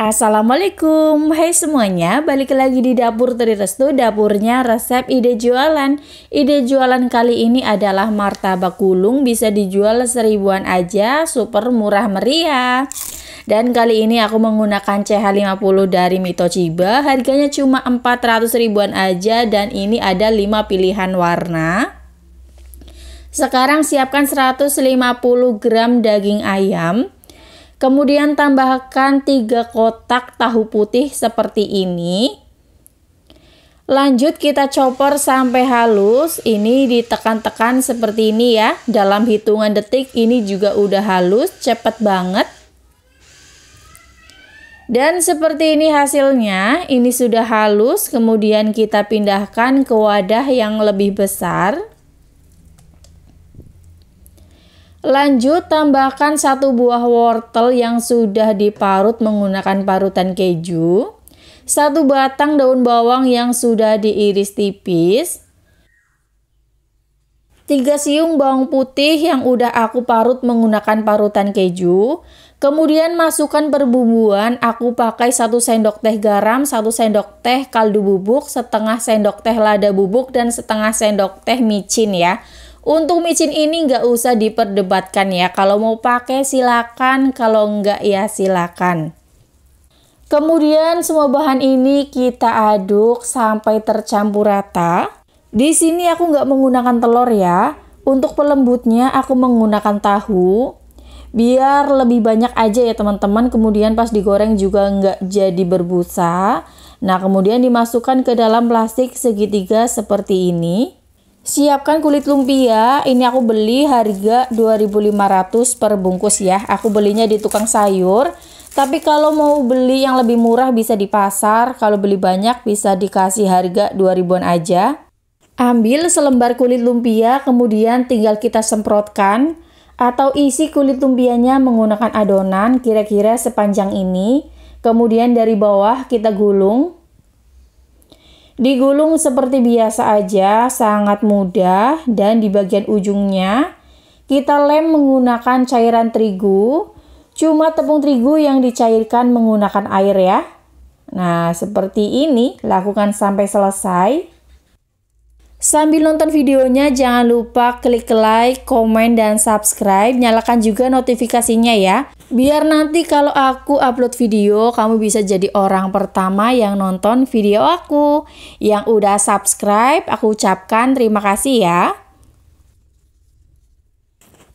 Assalamualaikum, hai semuanya, balik lagi di Dapur Tri Restu, dapurnya resep ide jualan. Ide jualan kali ini adalah martabak gulung, bisa dijual seribuan aja, super murah meriah. Dan kali ini aku menggunakan CH50 dari Mitochiba, harganya cuma 400 ribuan aja dan ini ada 5 pilihan warna. Sekarang siapkan 150 gram daging ayam, Kemudian tambahkan 3 kotak tahu putih seperti ini. Lanjut kita chopper sampai halus. Ini ditekan-tekan seperti ini ya. Dalam hitungan detik ini juga udah halus, cepet banget. Dan seperti ini hasilnya, ini sudah halus, kemudian kita pindahkan ke wadah yang lebih besar. Lanjut tambahkan satu buah wortel yang sudah diparut menggunakan parutan keju, satu batang daun bawang yang sudah diiris tipis, tiga siung bawang putih yang udah aku parut menggunakan parutan keju, kemudian masukkan perbumbuan, aku pakai satu sendok teh garam, satu sendok teh kaldu bubuk, setengah sendok teh lada bubuk, dan setengah sendok teh micin ya. Untuk micin ini nggak usah diperdebatkan ya. Kalau mau pakai silakan, kalau nggak ya silakan. Kemudian semua bahan ini kita aduk sampai tercampur rata. Di sini aku nggak menggunakan telur ya. Untuk pelembutnya aku menggunakan tahu. Biar lebih banyak aja ya teman-teman. Kemudian pas digoreng juga nggak jadi berbusa. Nah kemudian dimasukkan ke dalam plastik segitiga seperti ini. Siapkan kulit lumpia, ini aku beli harga 2500 per bungkus ya. Aku belinya di tukang sayur. Tapi kalau mau beli yang lebih murah bisa di pasar, kalau beli banyak bisa dikasih harga 2000-an aja. Ambil selembar kulit lumpia, kemudian tinggal kita semprotkan atau isi kulit lumpianya menggunakan adonan kira-kira sepanjang ini. Kemudian dari bawah kita gulung Digulung seperti biasa aja, sangat mudah dan di bagian ujungnya kita lem menggunakan cairan terigu, cuma tepung terigu yang dicairkan menggunakan air ya. Nah, seperti ini lakukan sampai selesai. Sambil nonton videonya, jangan lupa klik like, komen, dan subscribe. Nyalakan juga notifikasinya ya. Biar nanti kalau aku upload video, kamu bisa jadi orang pertama yang nonton video aku. Yang udah subscribe, aku ucapkan terima kasih ya.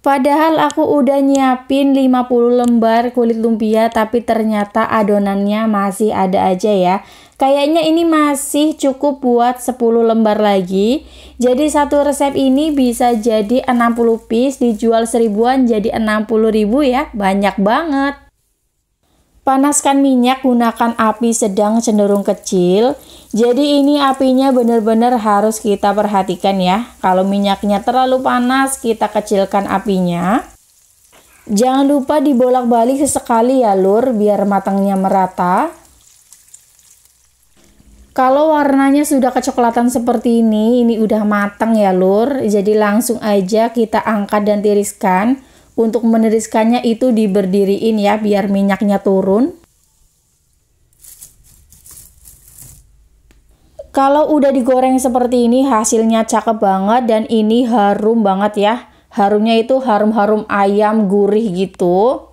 Padahal aku udah nyiapin 50 lembar kulit lumpia, tapi ternyata adonannya masih ada aja ya. Kayaknya ini masih cukup buat 10 lembar lagi. Jadi satu resep ini bisa jadi 60 piece, dijual seribuan jadi 60 ribu ya. Banyak banget. Panaskan minyak gunakan api sedang cenderung kecil. Jadi ini apinya benar-benar harus kita perhatikan ya. Kalau minyaknya terlalu panas, kita kecilkan apinya. Jangan lupa dibolak-balik sesekali ya lur biar matangnya merata. Kalau warnanya sudah kecoklatan seperti ini, ini udah matang ya lur. Jadi langsung aja kita angkat dan tiriskan. Untuk meniriskannya itu diberdiriin ya biar minyaknya turun. Kalau udah digoreng seperti ini hasilnya cakep banget dan ini harum banget ya. Harumnya itu harum-harum ayam gurih gitu.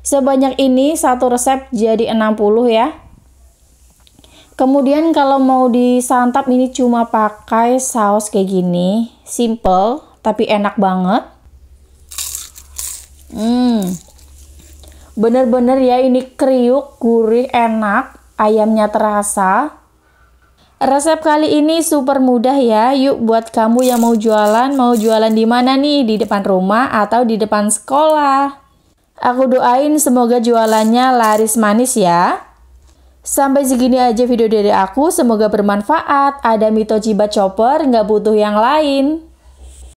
Sebanyak ini satu resep jadi 60 ya. Kemudian kalau mau disantap ini cuma pakai saus kayak gini, simple tapi enak banget. Hmm, bener-bener ya ini kriuk, gurih, enak, ayamnya terasa. Resep kali ini super mudah ya. Yuk buat kamu yang mau jualan, mau jualan di mana nih? Di depan rumah atau di depan sekolah? Aku doain semoga jualannya laris manis ya. Sampai segini aja video dari aku, semoga bermanfaat. Ada Mito Cibat Chopper, nggak butuh yang lain.